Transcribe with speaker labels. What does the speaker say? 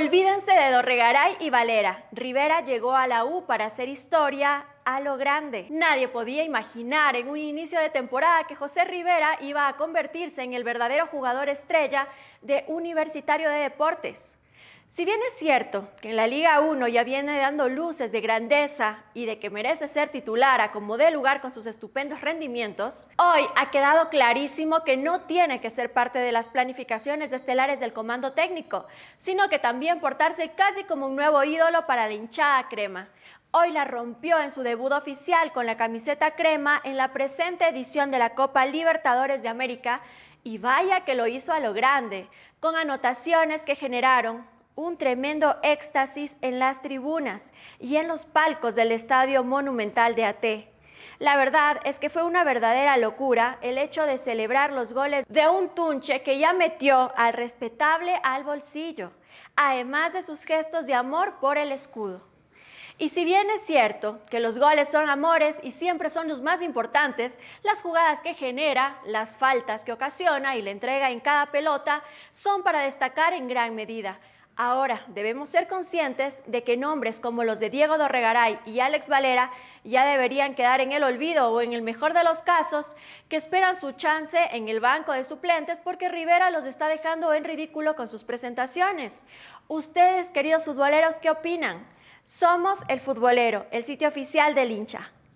Speaker 1: Olvídense de Dorregaray y Valera. Rivera llegó a la U para hacer historia a lo grande. Nadie podía imaginar en un inicio de temporada que José Rivera iba a convertirse en el verdadero jugador estrella de Universitario de Deportes. Si bien es cierto que en la Liga 1 ya viene dando luces de grandeza y de que merece ser titular a como dé lugar con sus estupendos rendimientos, hoy ha quedado clarísimo que no tiene que ser parte de las planificaciones estelares del comando técnico, sino que también portarse casi como un nuevo ídolo para la hinchada crema. Hoy la rompió en su debut oficial con la camiseta crema en la presente edición de la Copa Libertadores de América y vaya que lo hizo a lo grande, con anotaciones que generaron un tremendo éxtasis en las tribunas y en los palcos del Estadio Monumental de AT. La verdad es que fue una verdadera locura el hecho de celebrar los goles de un Tunche que ya metió al respetable al bolsillo, además de sus gestos de amor por el escudo. Y si bien es cierto que los goles son amores y siempre son los más importantes, las jugadas que genera, las faltas que ocasiona y la entrega en cada pelota son para destacar en gran medida, Ahora, debemos ser conscientes de que nombres como los de Diego Dorregaray y Alex Valera ya deberían quedar en el olvido o en el mejor de los casos, que esperan su chance en el banco de suplentes porque Rivera los está dejando en ridículo con sus presentaciones. Ustedes, queridos futboleros, ¿qué opinan? Somos el futbolero, el sitio oficial del hincha.